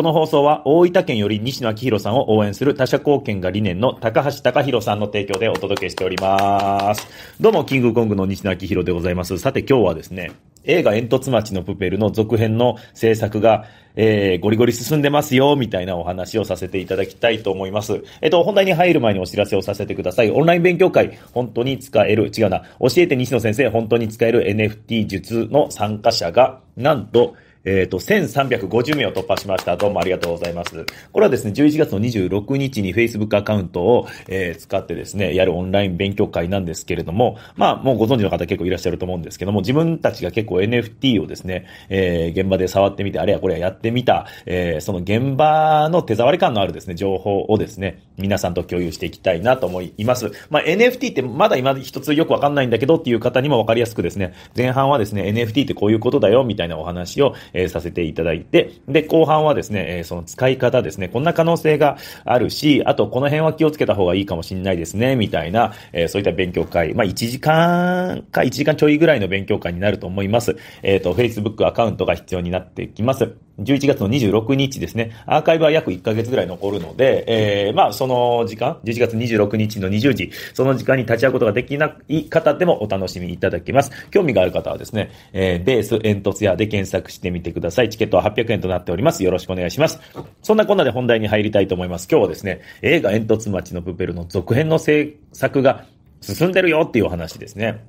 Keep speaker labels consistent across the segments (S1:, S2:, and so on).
S1: この放送は大分県より西野昭弘さんを応援する他者貢献が理念の高橋隆弘さんの提供でお届けしております。どうも、キングコングの西野昭弘でございます。さて今日はですね、映画煙突町のプペルの続編の制作が、えー、ゴリゴリ進んでますよ、みたいなお話をさせていただきたいと思います。えっと、本題に入る前にお知らせをさせてください。オンライン勉強会、本当に使える、違うな、教えて西野先生、本当に使える NFT 術の参加者が、なんと、えっ、ー、と、1350名を突破しました。どうもありがとうございます。これはですね、11月の26日に Facebook アカウントを、えー、使ってですね、やるオンライン勉強会なんですけれども、まあ、もうご存知の方結構いらっしゃると思うんですけども、自分たちが結構 NFT をですね、えー、現場で触ってみて、あれやこれややってみた、えー、その現場の手触り感のあるですね、情報をですね、皆さんと共有していきたいなと思います。まあ、NFT ってまだ今一つよくわかんないんだけどっていう方にもわかりやすくですね、前半はですね、NFT ってこういうことだよみたいなお話をえー、させていただいて、で、後半はですね、えー、その使い方ですね、こんな可能性があるし、あとこの辺は気をつけた方がいいかもしれないですね、みたいな、えー、そういった勉強会、まあ、1時間か1時間ちょいぐらいの勉強会になると思います。えっ、と、Facebook アカウントが必要になってきます。11月の26日ですね、アーカイブは約1ヶ月ぐらい残るので、えー、まあ、その時間、11月26日の20時、その時間に立ち会うことができない方でもお楽しみいただけます。興味がある方はですね、えー、ベース煙突屋で検索してみてください。チケットは800円となっております。よろしくお願いします。そんなこんなで本題に入りたいと思います。今日はですね、映画煙突町のプペルの続編の制作が進んでるよっていうお話ですね。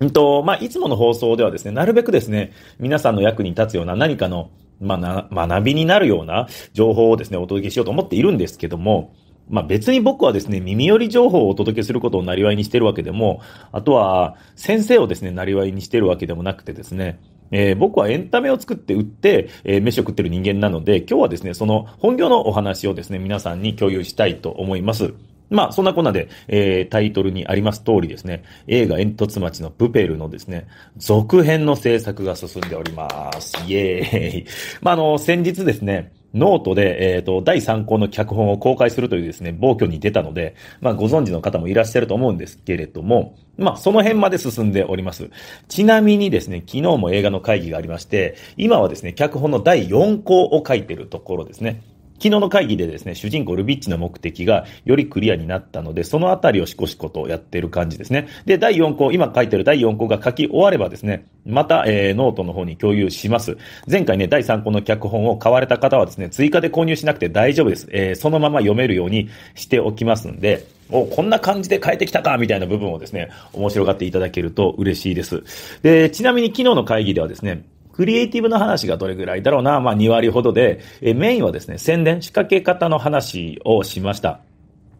S1: うんと、まあ、いつもの放送ではですね、なるべくですね、皆さんの役に立つような何かのまあ、な、学びになるような情報をですね、お届けしようと思っているんですけども、まあ別に僕はですね、耳寄り情報をお届けすることをなりわいにしてるわけでも、あとは先生をですね、なりわいにしてるわけでもなくてですね、えー、僕はエンタメを作って売って、えー、飯を食ってる人間なので、今日はですね、その本業のお話をですね、皆さんに共有したいと思います。まあ、そんなこんなで、えー、タイトルにあります通りですね、映画煙突町のプペルのですね、続編の制作が進んでおります。イエーイ。まあ、あの、先日ですね、ノートで、えっ、ー、と、第3項の脚本を公開するというですね、暴挙に出たので、まあ、ご存知の方もいらっしゃると思うんですけれども、まあ、その辺まで進んでおります。ちなみにですね、昨日も映画の会議がありまして、今はですね、脚本の第4項を書いてるところですね。昨日の会議でですね、主人公ルビッチの目的がよりクリアになったので、そのあたりをしこしことやってる感じですね。で、第4項、今書いてる第4項が書き終わればですね、また、えー、ノートの方に共有します。前回ね、第3項の脚本を買われた方はですね、追加で購入しなくて大丈夫です。えー、そのまま読めるようにしておきますんで、お、こんな感じで変えてきたかみたいな部分をですね、面白がっていただけると嬉しいです。で、ちなみに昨日の会議ではですね、クリエイティブの話がどれぐらいだろうな、まあ2割ほどで、えメインはですね、宣伝、仕掛け方の話をしました。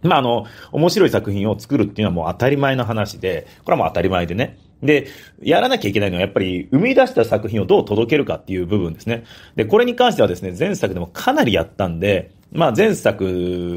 S1: まあ、あの、面白い作品を作るっていうのはもう当たり前の話で、これはもう当たり前でね。で、やらなきゃいけないのはやっぱり生み出した作品をどう届けるかっていう部分ですね。で、これに関してはですね、前作でもかなりやったんで、まあ前作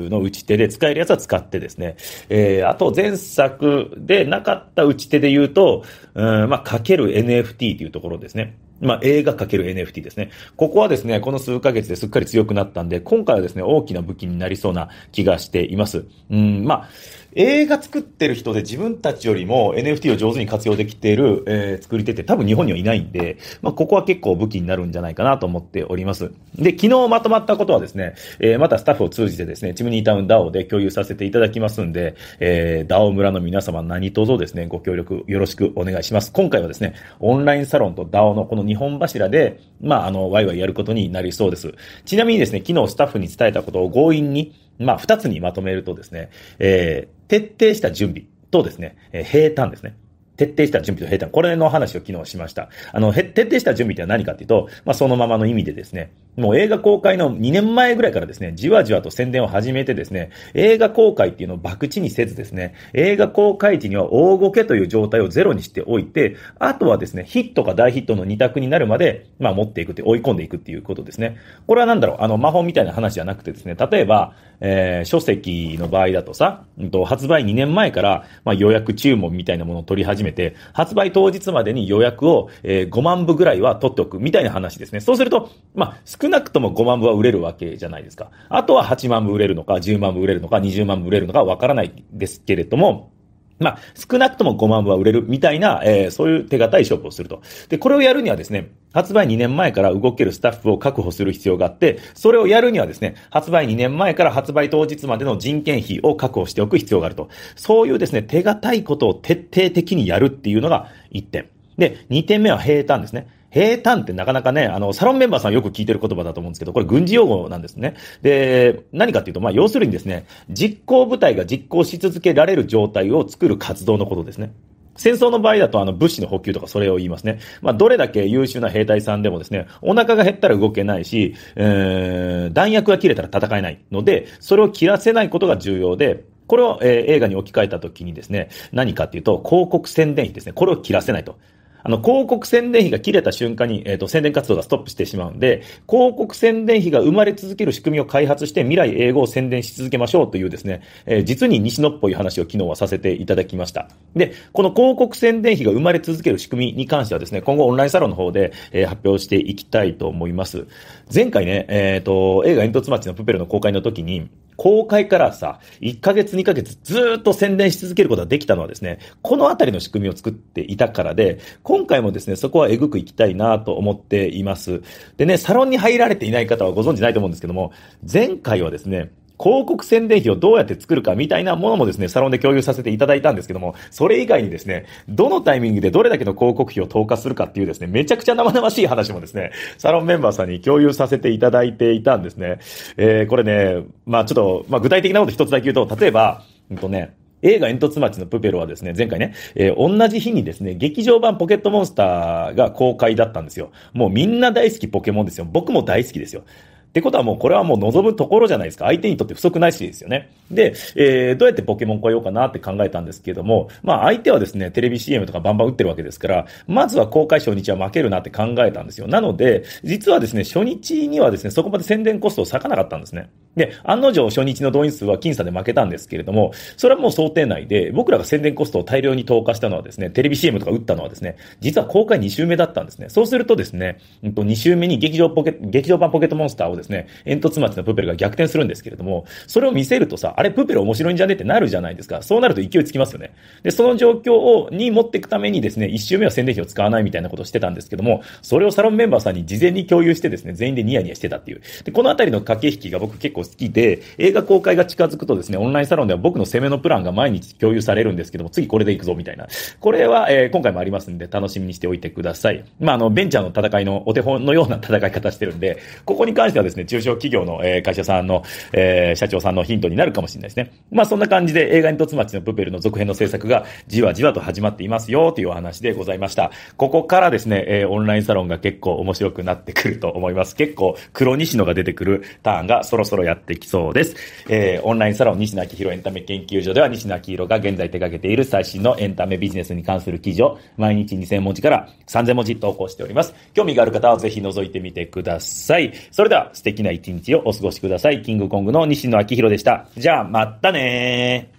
S1: の打ち手で使えるやつは使ってですね。えー、あと前作でなかった打ち手で言うと、うん、まあかける NFT っていうところですね。まあ、映画 ×NFT ですね。ここはですね、この数ヶ月ですっかり強くなったんで、今回はですね、大きな武器になりそうな気がしています。うん、まあ、映画作ってる人で自分たちよりも NFT を上手に活用できている、えー、作り手って多分日本にはいないんで、まあ、ここは結構武器になるんじゃないかなと思っております。で、昨日まとまったことはですね、えー、またスタッフを通じてですね、チムニータウン DAO で共有させていただきますんで、えー、DAO 村の皆様何卒ですね、ご協力よろしくお願いします。今回はですね、オンラインサロンと DAO のこの日本柱で、まあ、あの、ワイワイやることになりそうです。ちなみにですね、昨日スタッフに伝えたことを強引に、まあ、2つにまとめるとですね、えー、徹底した準備とですね、えー、平坦ですね。徹底した準備と平坦。これの話を昨日しました。あの、徹底した準備って何かっていうと、まあ、そのままの意味でですね、もう映画公開の2年前ぐらいからですね、じわじわと宣伝を始めてですね、映画公開っていうのを博打にせずですね、映画公開時には大ゴケという状態をゼロにしておいて、あとはですね、ヒットか大ヒットの2択になるまで、まあ持っていくって、追い込んでいくっていうことですね。これはなんだろう、あの、魔法みたいな話じゃなくてですね、例えば、えー、書籍の場合だとさ、うんと、発売2年前から、まあ予約注文みたいなものを取り始めて、発売当日までに予約を、えー、5万部ぐらいは取っておくみたいな話ですね。そうすると、まあ少少なくとも5万部は売れるわけじゃないですか。あとは8万部売れるのか、10万部売れるのか、20万部売れるのかわからないですけれども、まあ、少なくとも5万部は売れるみたいな、えー、そういう手堅い勝負をすると。で、これをやるにはですね、発売2年前から動けるスタッフを確保する必要があって、それをやるにはですね、発売2年前から発売当日までの人件費を確保しておく必要があると。そういうですね、手堅いことを徹底的にやるっていうのが1点。で、2点目は平坦ですね。平坦ってなかなかね、あの、サロンメンバーさんよく聞いてる言葉だと思うんですけど、これ軍事用語なんですね。で、何かっていうと、まあ、要するにですね、実行部隊が実行し続けられる状態を作る活動のことですね。戦争の場合だと、あの、物資の補給とかそれを言いますね。まあ、どれだけ優秀な兵隊さんでもですね、お腹が減ったら動けないし、えー、弾薬が切れたら戦えないので、それを切らせないことが重要で、これを、えー、映画に置き換えた時にですね、何かっていうと、広告宣伝費ですね。これを切らせないと。あの、広告宣伝費が切れた瞬間に、えっ、ー、と、宣伝活動がストップしてしまうんで、広告宣伝費が生まれ続ける仕組みを開発して、未来英語を宣伝し続けましょうというですね、えー、実に西野っぽい話を昨日はさせていただきました。で、この広告宣伝費が生まれ続ける仕組みに関してはですね、今後オンラインサロンの方で、えー、発表していきたいと思います。前回ね、えっ、と、映画煙突町のプペルの公開の時に、公開からさ、1ヶ月2ヶ月ずっと宣伝し続けることができたのはですね、このあたりの仕組みを作っていたからで、今回もですね、そこはえぐくいきたいなと思っています。でね、サロンに入られていない方はご存知ないと思うんですけども、前回はですね、広告宣伝費をどうやって作るかみたいなものもですね、サロンで共有させていただいたんですけども、それ以外にですね、どのタイミングでどれだけの広告費を投下するかっていうですね、めちゃくちゃ生々しい話もですね、サロンメンバーさんに共有させていただいていたんですね。えー、これね、まあちょっと、まあ具体的なこと一つだけ言うと、例えば、うんとね、映画煙突町のプペルはですね、前回ね、えー、同じ日にですね、劇場版ポケットモンスターが公開だったんですよ。もうみんな大好きポケモンですよ。僕も大好きですよ。ってことはもうこれはもう望むところじゃないですか。相手にとって不足ないしですよね。で、えー、どうやってポケモン超えようかなって考えたんですけども、まあ相手はですね、テレビ CM とかバンバン打ってるわけですから、まずは公開初日は負けるなって考えたんですよ。なので、実はですね、初日にはですね、そこまで宣伝コストを割かなかったんですね。で、案の定初日の動員数は僅差で負けたんですけれども、それはもう想定内で、僕らが宣伝コストを大量に投下したのはですね、テレビ CM とか打ったのはですね、実は公開2週目だったんですね。そうするとですね、2週目に劇場ポケ、劇場版ポケットモンスターをですね、煙突町のプペルが逆転するんですけれども、それを見せるとさ、あれプペル面白いんじゃねってなるじゃないですか。そうなると勢いつきますよね。で、その状況を、に持っていくためにですね、1周目は宣伝費を使わないみたいなことをしてたんですけども、それをサロンメンバーさんに事前に共有してですね、全員でニヤニヤしてたっていう。で、このあたりの駆け引きが僕結構好きで、映画公開が近づくとですね、オンラインサロンでは僕の攻めのプランが毎日共有されるんですけども、次これで行くぞみたいな。これは、えー、今回もありますんで、楽しみにしておいてください。まあ、あの、ベンチャーの戦いのお手本のような戦い方してるんで、ここに関してはですねですね、中小企業の、えー、会社さんの、えー、社長さんのヒントになるかもしれないですね。まあそんな感じで映画にとつまちのプペルの続編の制作がじわじわと始まっていますよというお話でございました。ここからですね、えー、オンラインサロンが結構面白くなってくると思います。結構黒西野が出てくるターンがそろそろやってきそうです。えー、オンラインサロン西野昭宏エンタメ研究所では西野昭宏が現在手掛けている最新のエンタメビジネスに関する記事を毎日2000文字から3000文字投稿しております。興味がある方はぜひ覗いてみてください。それでは、素敵な一日をお過ごしください。キングコングの西野昭弘でした。じゃあ、またね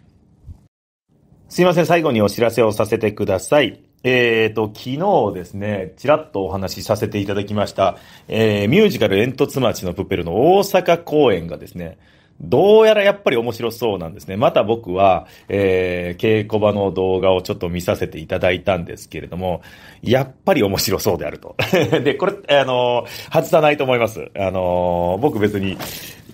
S1: すいません、最後にお知らせをさせてください。えっ、ー、と、昨日ですね、ちらっとお話しさせていただきました、えー、ミュージカル煙突町のプペルの大阪公演がですね、どうやらやっぱり面白そうなんですね。また僕は、えー、稽古場の動画をちょっと見させていただいたんですけれども、やっぱり面白そうであると。で、これ、あのー、外さないと思います。あのー、僕別に、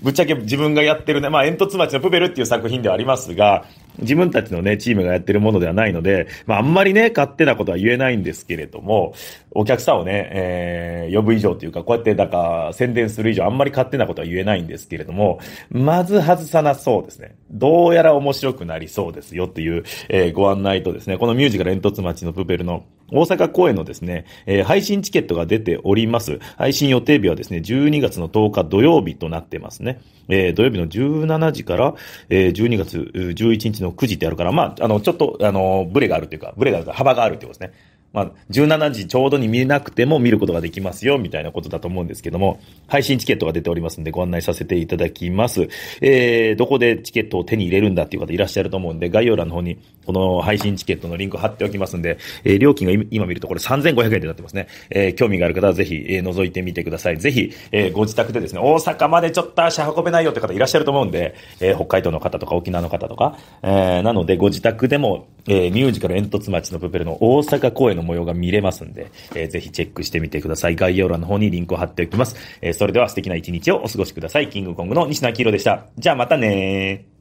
S1: ぶっちゃけ自分がやってるね、まあ、煙突町のプペルっていう作品ではありますが、自分たちのね、チームがやってるものではないので、まあ、あんまりね、勝手なことは言えないんですけれども、お客さんをね、えー、呼ぶ以上というか、こうやって、だから、宣伝する以上、あんまり勝手なことは言えないんですけれども、まず外さなそうですね。どうやら面白くなりそうですよっていう、えー、ご案内とですね、このミュージカル煙突町のプペルの大阪公演のですね、えー、配信チケットが出ております。配信予定日はですね、12月の10日土曜日となってますね。えー、土曜日の17時から、えー、12月11日のの9時ってあるから、まあ、あの、ちょっと、あの、ブレがあるというか、ブレがあるというか、幅があるということですね。まあ、17時ちょうどに見れなくても見ることができますよ、みたいなことだと思うんですけども、配信チケットが出ておりますんでご案内させていただきます。えー、どこでチケットを手に入れるんだっていう方いらっしゃると思うんで、概要欄の方にこの配信チケットのリンク貼っておきますんで、えー、料金が今見るとこれ3500円になってますね。えー、興味がある方はぜひ、えー、覗いてみてください。ぜひ、えー、ご自宅でですね、大阪までちょっと足運べないよって方いらっしゃると思うんで、えー、北海道の方とか沖縄の方とか、えー、なのでご自宅でもえー、ミュージカル煙突町のプペルの大阪公演の模様が見れますんで、えー、ぜひチェックしてみてください。概要欄の方にリンクを貼っておきます。えー、それでは素敵な一日をお過ごしください。キングコングの西野明宏でした。じゃあまたねー。